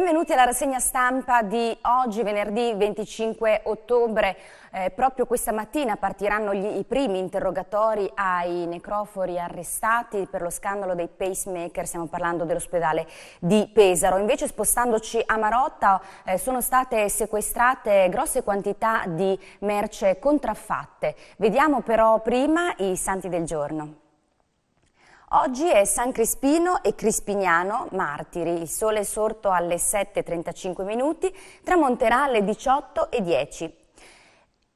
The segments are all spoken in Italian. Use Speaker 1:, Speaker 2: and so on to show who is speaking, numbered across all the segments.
Speaker 1: Benvenuti alla rassegna stampa di oggi, venerdì 25 ottobre. Eh, proprio questa mattina partiranno gli, i primi interrogatori ai necrofori arrestati per lo scandalo dei pacemaker, stiamo parlando dell'ospedale di Pesaro. Invece spostandoci a Marotta eh, sono state sequestrate grosse quantità di merce contraffatte. Vediamo però prima i santi del giorno. Oggi è San Crispino e Crispignano, martiri. Il sole è sorto alle 7.35 minuti, tramonterà alle 18.10.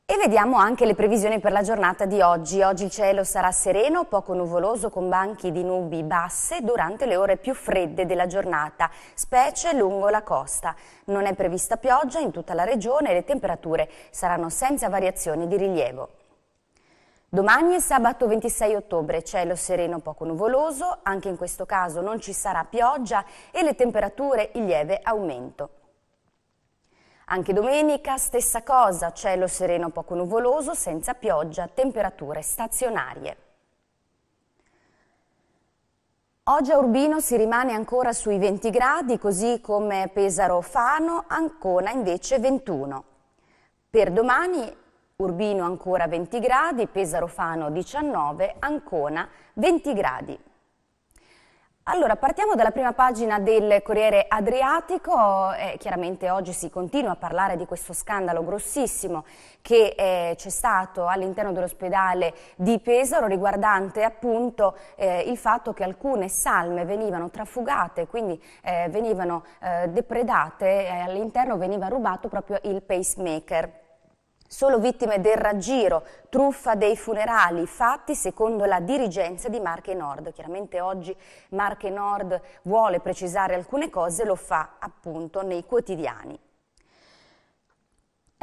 Speaker 1: E vediamo anche le previsioni per la giornata di oggi. Oggi il cielo sarà sereno, poco nuvoloso, con banchi di nubi basse durante le ore più fredde della giornata, specie lungo la costa. Non è prevista pioggia in tutta la regione e le temperature saranno senza variazioni di rilievo. Domani è sabato 26 ottobre, cielo sereno poco nuvoloso, anche in questo caso non ci sarà pioggia e le temperature in lieve aumento. Anche domenica stessa cosa, cielo sereno poco nuvoloso, senza pioggia, temperature stazionarie. Oggi a Urbino si rimane ancora sui 20 gradi, così come Pesaro Fano, Ancona invece 21. Per domani Urbino ancora 20 gradi, Pesaro Fano 19, Ancona 20 gradi. Allora, partiamo dalla prima pagina del Corriere Adriatico, eh, chiaramente oggi si continua a parlare di questo scandalo grossissimo che eh, c'è stato all'interno dell'ospedale di Pesaro riguardante appunto eh, il fatto che alcune salme venivano trafugate, quindi eh, venivano eh, depredate, eh, all'interno veniva rubato proprio il pacemaker solo vittime del raggiro, truffa dei funerali, fatti secondo la dirigenza di Marche Nord. Chiaramente oggi Marche Nord vuole precisare alcune cose, lo fa appunto nei quotidiani.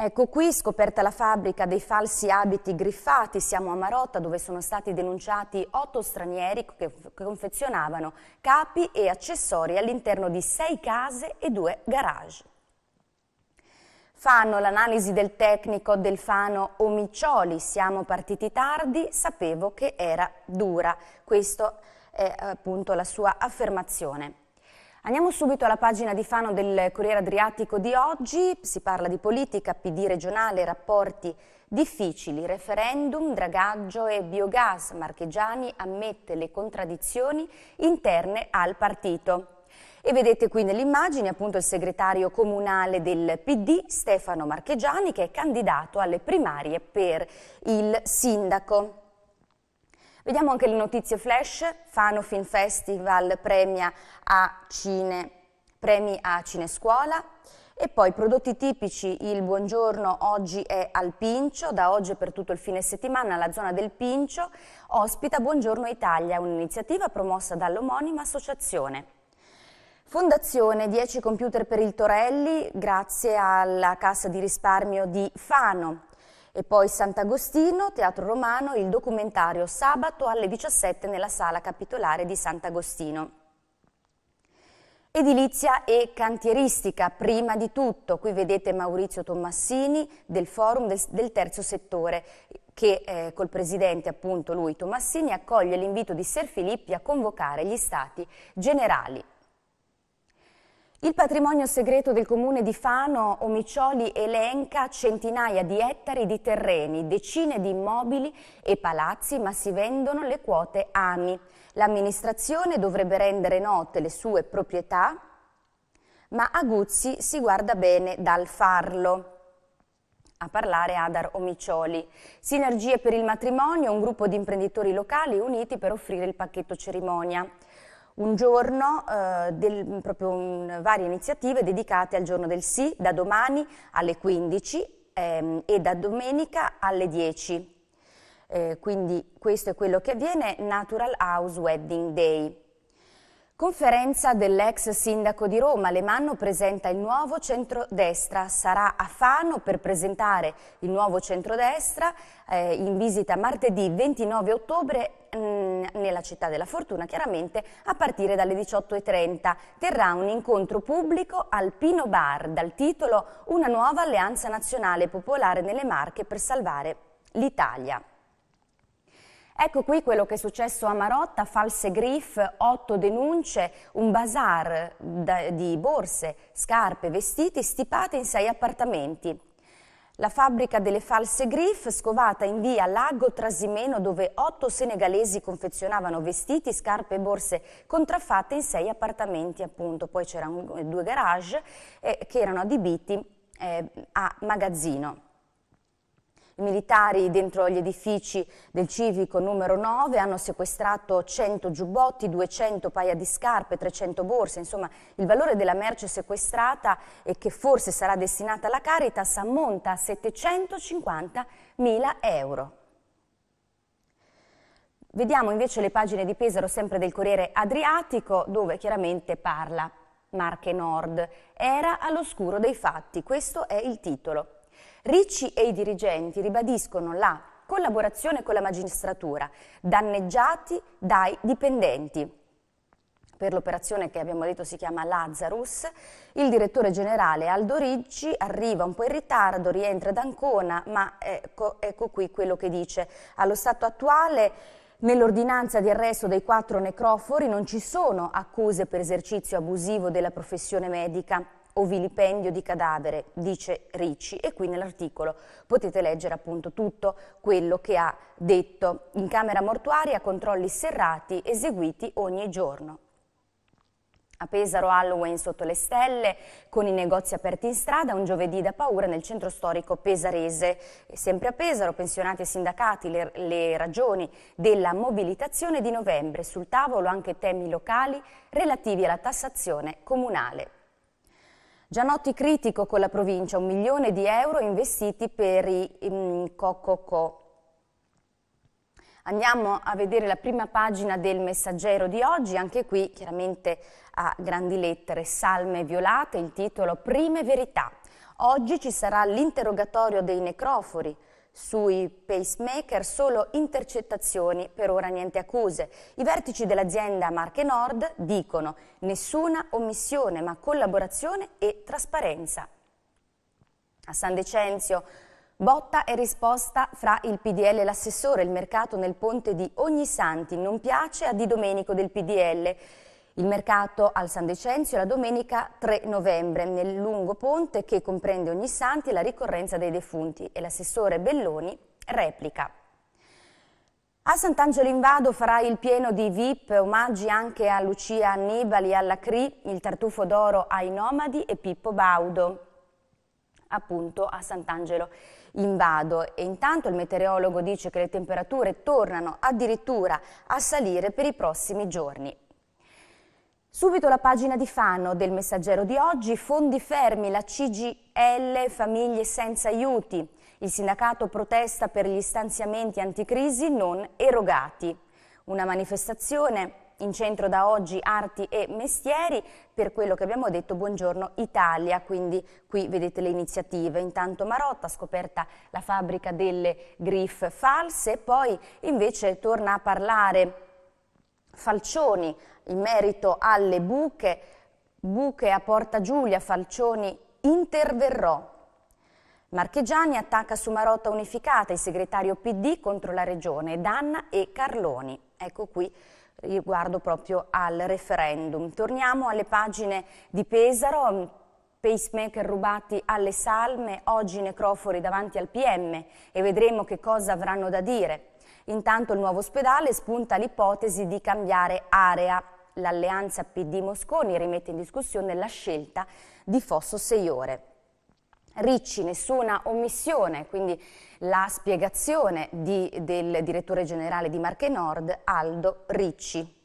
Speaker 1: Ecco qui scoperta la fabbrica dei falsi abiti griffati, siamo a Marotta dove sono stati denunciati otto stranieri che confezionavano capi e accessori all'interno di sei case e due garage. Fanno l'analisi del tecnico Delfano Omiccioli, siamo partiti tardi, sapevo che era dura. Questa è appunto la sua affermazione. Andiamo subito alla pagina di Fano del Corriere Adriatico di oggi, si parla di politica, PD regionale, rapporti difficili, referendum, dragaggio e biogas. Marchegiani ammette le contraddizioni interne al partito. E vedete qui nell'immagine appunto il segretario comunale del PD Stefano Marchegiani che è candidato alle primarie per il sindaco. Vediamo anche le notizie flash, Fano Film Festival premia a Cine, premi a Cinescuola e poi prodotti tipici, il buongiorno oggi è al Pincio, da oggi per tutto il fine settimana la zona del Pincio ospita Buongiorno Italia, un'iniziativa promossa dall'omonima associazione. Fondazione 10 computer per il Torelli, grazie alla Cassa di risparmio di Fano. E poi Sant'Agostino, Teatro Romano, il documentario sabato alle 17 nella sala capitolare di Sant'Agostino. Edilizia e cantieristica, prima di tutto. Qui vedete Maurizio Tommassini del Forum del, Terzo Settore che eh, col presidente appunto lui Tommassini accoglie l'invito di Ser Filippi a convocare gli stati generali. Il patrimonio segreto del comune di Fano Omicioli elenca centinaia di ettari di terreni, decine di immobili e palazzi, ma si vendono le quote AMI. L'amministrazione dovrebbe rendere note le sue proprietà, ma Aguzzi si guarda bene dal farlo. A parlare Adar Omicioli. Sinergie per il matrimonio, un gruppo di imprenditori locali uniti per offrire il pacchetto cerimonia un giorno, eh, del, proprio un, varie iniziative dedicate al giorno del sì, da domani alle 15 ehm, e da domenica alle 10. Eh, quindi questo è quello che avviene, Natural House Wedding Day. Conferenza dell'ex sindaco di Roma, Lemanno presenta il nuovo centrodestra, sarà a Fano per presentare il nuovo centrodestra eh, in visita martedì 29 ottobre mm, nella città della Fortuna, chiaramente a partire dalle 18.30. Terrà un incontro pubblico al Pino Bar dal titolo Una nuova alleanza nazionale popolare nelle Marche per salvare l'Italia. Ecco qui quello che è successo a Marotta, false griff, otto denunce, un bazar di borse, scarpe, vestiti stipate in sei appartamenti. La fabbrica delle false griff scovata in via Lago Trasimeno dove otto senegalesi confezionavano vestiti, scarpe e borse contraffatte in sei appartamenti appunto. Poi c'erano due garage eh, che erano adibiti eh, a magazzino. I militari dentro gli edifici del civico numero 9 hanno sequestrato 100 giubbotti, 200 paia di scarpe, 300 borse, insomma il valore della merce sequestrata e che forse sarà destinata alla Caritas ammonta a 750 mila euro. Vediamo invece le pagine di Pesaro sempre del Corriere Adriatico dove chiaramente parla Marche Nord. Era all'oscuro dei fatti, questo è il titolo. Ricci e i dirigenti ribadiscono la collaborazione con la magistratura, danneggiati dai dipendenti. Per l'operazione che abbiamo detto si chiama Lazarus, il direttore generale Aldo Ricci arriva un po' in ritardo, rientra ad Ancona, ma ecco, ecco qui quello che dice. Allo stato attuale Nell'ordinanza di arresto dei quattro necrofori non ci sono accuse per esercizio abusivo della professione medica o vilipendio di cadavere, dice Ricci, e qui nell'articolo potete leggere appunto tutto quello che ha detto in camera mortuaria, controlli serrati eseguiti ogni giorno. A Pesaro Halloween sotto le stelle, con i negozi aperti in strada, un giovedì da paura nel centro storico pesarese. Sempre a Pesaro, pensionati e sindacati, le, le ragioni della mobilitazione di novembre. Sul tavolo anche temi locali relativi alla tassazione comunale. Gianotti critico con la provincia, un milione di euro investiti per i mm, Cococò. Andiamo a vedere la prima pagina del messaggero di oggi, anche qui chiaramente a grandi lettere, salme violate, il titolo Prime verità. Oggi ci sarà l'interrogatorio dei necrofori, sui pacemaker solo intercettazioni, per ora niente accuse. I vertici dell'azienda Marche Nord dicono nessuna omissione ma collaborazione e trasparenza. A San Decenzio Botta e risposta fra il PDL e l'assessore. Il mercato nel ponte di Ognissanti non piace a Di Domenico del PDL. Il mercato al San Decenzio la domenica 3 novembre nel lungo ponte che comprende ogni santi e la ricorrenza dei defunti e l'assessore Belloni replica. A Sant'Angelo in Vado farà il pieno di VIP, omaggi anche a Lucia Annibali, alla CRI, il tartufo d'oro ai nomadi e Pippo Baudo, appunto a Sant'Angelo in Vado. E intanto il meteorologo dice che le temperature tornano addirittura a salire per i prossimi giorni. Subito la pagina di Fano del messaggero di oggi, fondi fermi, la CGL, famiglie senza aiuti. Il sindacato protesta per gli stanziamenti anticrisi non erogati. Una manifestazione in centro da oggi arti e mestieri per quello che abbiamo detto Buongiorno Italia, quindi qui vedete le iniziative. Intanto Marotta ha scoperta la fabbrica delle griff false, poi invece torna a parlare Falcioni in merito alle buche, buche a Porta Giulia, Falcioni interverrò. Marchegiani attacca su Marotta Unificata, il segretario PD contro la regione, Danna e Carloni. Ecco qui riguardo proprio al referendum. Torniamo alle pagine di Pesaro, pacemaker rubati alle salme, oggi necrofori davanti al PM e vedremo che cosa avranno da dire. Intanto il nuovo ospedale spunta l'ipotesi di cambiare area. L'alleanza PD-Mosconi rimette in discussione la scelta di Fosso Seiore. Ricci, nessuna omissione, quindi la spiegazione di, del direttore generale di Marche Nord, Aldo Ricci.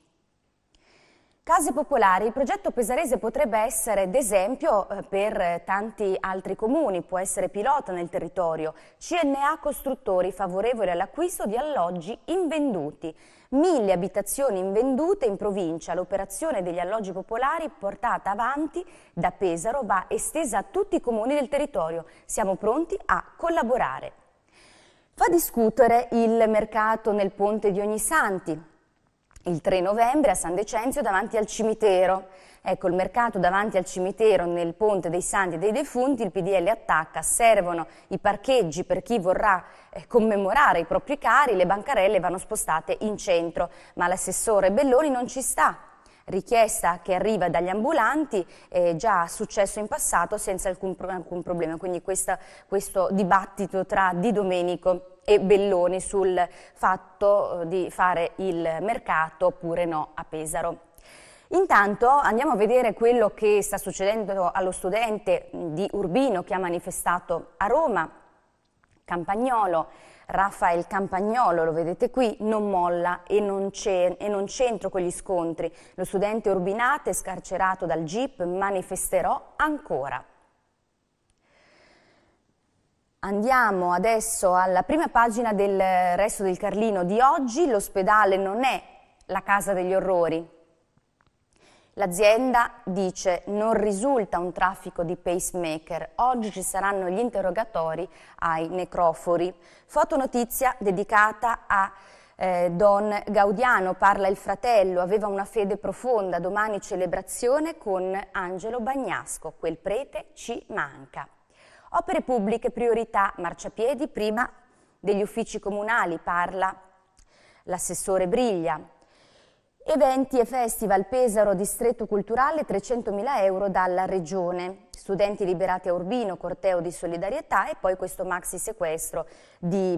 Speaker 1: Case popolari, il progetto pesarese potrebbe essere d'esempio eh, per tanti altri comuni, può essere pilota nel territorio. CNA Costruttori favorevoli all'acquisto di alloggi invenduti. Mille abitazioni invendute in provincia, l'operazione degli alloggi popolari portata avanti da Pesaro va estesa a tutti i comuni del territorio. Siamo pronti a collaborare. Fa discutere il mercato nel ponte di Ognissanti il 3 novembre a San Decenzio davanti al cimitero. Ecco, il mercato davanti al cimitero nel Ponte dei Santi e dei Defunti, il PDL attacca, servono i parcheggi per chi vorrà eh, commemorare i propri cari, le bancarelle vanno spostate in centro, ma l'assessore Belloni non ci sta. Richiesta che arriva dagli ambulanti, eh, già successo in passato senza alcun, alcun problema, quindi questa, questo dibattito tra Di Domenico e Belloni sul fatto eh, di fare il mercato oppure no a Pesaro. Intanto andiamo a vedere quello che sta succedendo allo studente mm, di Urbino che ha manifestato a Roma, Campagnolo, Raffaele Campagnolo, lo vedete qui, non molla e non, e non c'entro quegli scontri. Lo studente Urbinate, scarcerato dal GIP, manifesterò ancora. Andiamo adesso alla prima pagina del Resto del Carlino di oggi. L'ospedale non è la casa degli orrori. L'azienda dice non risulta un traffico di pacemaker. Oggi ci saranno gli interrogatori ai necrofori. Fotonotizia dedicata a eh, Don Gaudiano, parla il fratello, aveva una fede profonda, domani celebrazione con Angelo Bagnasco, quel prete ci manca. Opere pubbliche, priorità, marciapiedi, prima degli uffici comunali, parla l'assessore Briglia. Eventi e festival Pesaro, distretto culturale, 300.000 euro dalla regione. Studenti liberati a Urbino, corteo di solidarietà e poi questo maxi sequestro di,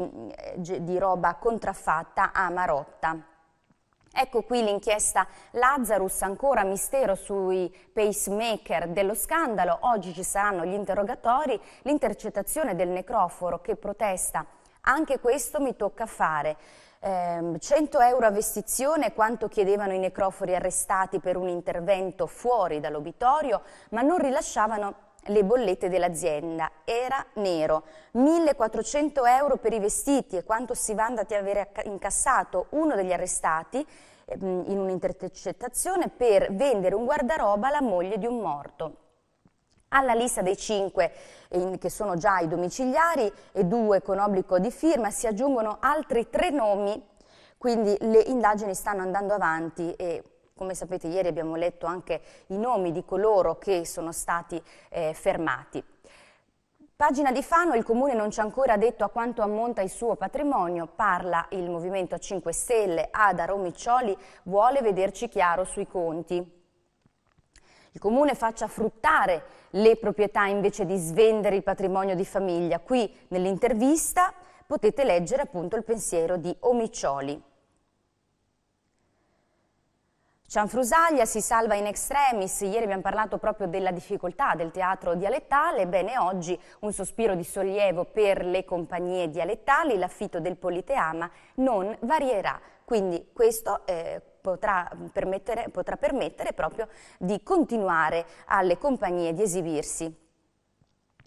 Speaker 1: eh, di roba contraffatta a Marotta. Ecco qui l'inchiesta Lazarus, ancora mistero sui pacemaker dello scandalo. Oggi ci saranno gli interrogatori, l'intercettazione del necroforo che protesta. Anche questo mi tocca fare. 100 ehm, euro a vestizione, quanto chiedevano i necrofori arrestati per un intervento fuori dall'obitorio, ma non rilasciavano le bollette dell'azienda. Era nero. 1400 euro per i vestiti e quanto si va vanta a avere incassato uno degli arrestati ehm, in un'intercettazione per vendere un guardaroba alla moglie di un morto. Alla lista dei cinque, che sono già i domiciliari, e due con obbligo di firma, si aggiungono altri tre nomi, quindi le indagini stanno andando avanti e come sapete ieri abbiamo letto anche i nomi di coloro che sono stati eh, fermati. Pagina di Fano, il Comune non ci ha ancora detto a quanto ammonta il suo patrimonio, parla il Movimento 5 Stelle, Ada Romiccioli vuole vederci chiaro sui conti. Il comune faccia fruttare le proprietà invece di svendere il patrimonio di famiglia. Qui nell'intervista potete leggere appunto il pensiero di Omiccioli. Cianfrusaglia si salva in extremis, ieri abbiamo parlato proprio della difficoltà del teatro dialettale, bene oggi un sospiro di sollievo per le compagnie dialettali, l'affitto del Politeama non varierà, quindi questo eh, potrà, permettere, potrà permettere proprio di continuare alle compagnie di esibirsi.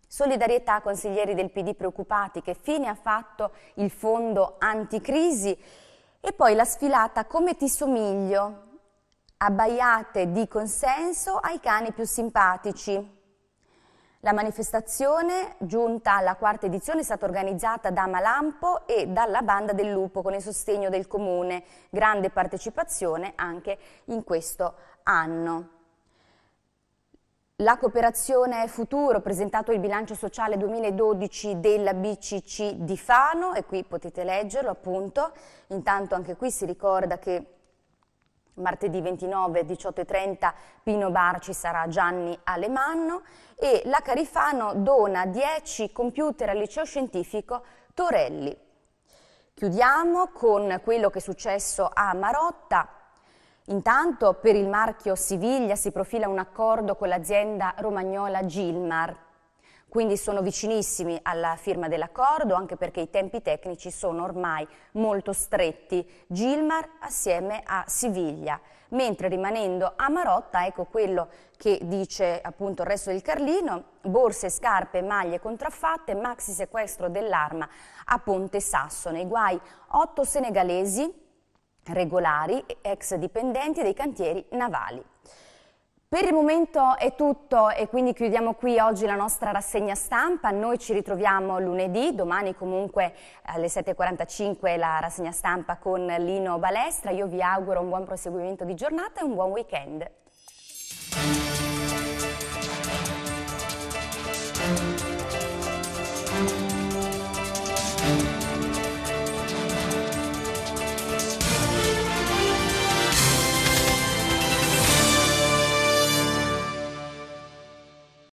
Speaker 1: Solidarietà consiglieri del PD preoccupati, che fine ha fatto il fondo anticrisi? E poi la sfilata Come ti somiglio? abbaiate di consenso ai cani più simpatici. La manifestazione, giunta alla quarta edizione, è stata organizzata da Malampo e dalla Banda del Lupo con il sostegno del Comune. Grande partecipazione anche in questo anno. La cooperazione futuro, presentato il bilancio sociale 2012 della BCC di Fano, e qui potete leggerlo appunto. Intanto anche qui si ricorda che martedì 29 18.30 Pino Bar ci sarà Gianni Alemanno e la Carifano dona 10 computer al liceo scientifico Torelli. Chiudiamo con quello che è successo a Marotta. Intanto per il marchio Siviglia si profila un accordo con l'azienda romagnola Gilmar quindi sono vicinissimi alla firma dell'accordo anche perché i tempi tecnici sono ormai molto stretti. Gilmar assieme a Siviglia, mentre rimanendo a Marotta, ecco quello che dice appunto il resto del Carlino, borse, scarpe, maglie contraffatte, maxi sequestro dell'arma a Ponte Sasso, nei guai otto senegalesi regolari, ex dipendenti dei cantieri navali. Per il momento è tutto e quindi chiudiamo qui oggi la nostra rassegna stampa. Noi ci ritroviamo lunedì, domani comunque alle 7.45 la rassegna stampa con Lino Balestra. Io vi auguro un buon proseguimento di giornata e un buon weekend.